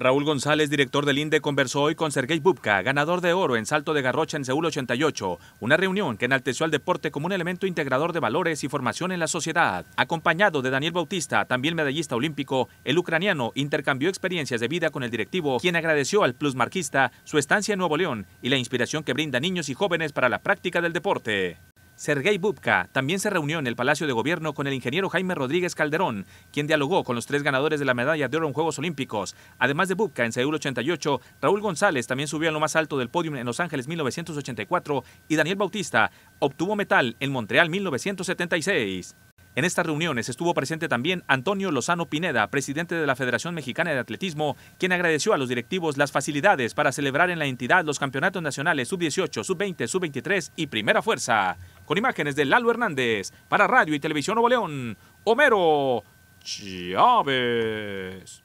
Raúl González, director del INDE, conversó hoy con Sergei Bubka, ganador de oro en salto de garrocha en Seúl 88, una reunión que enalteció al deporte como un elemento integrador de valores y formación en la sociedad. Acompañado de Daniel Bautista, también medallista olímpico, el ucraniano intercambió experiencias de vida con el directivo, quien agradeció al plusmarquista su estancia en Nuevo León y la inspiración que brinda niños y jóvenes para la práctica del deporte. Sergei Bubka también se reunió en el Palacio de Gobierno con el ingeniero Jaime Rodríguez Calderón, quien dialogó con los tres ganadores de la medalla de oro en Juegos Olímpicos. Además de Bubka en Seúl 88, Raúl González también subió a lo más alto del podio en Los Ángeles 1984 y Daniel Bautista obtuvo metal en Montreal 1976. En estas reuniones estuvo presente también Antonio Lozano Pineda, presidente de la Federación Mexicana de Atletismo, quien agradeció a los directivos las facilidades para celebrar en la entidad los campeonatos nacionales sub-18, sub-20, sub-23 y primera fuerza con imágenes de Lalo Hernández para Radio y Televisión Nuevo León, Homero Chávez.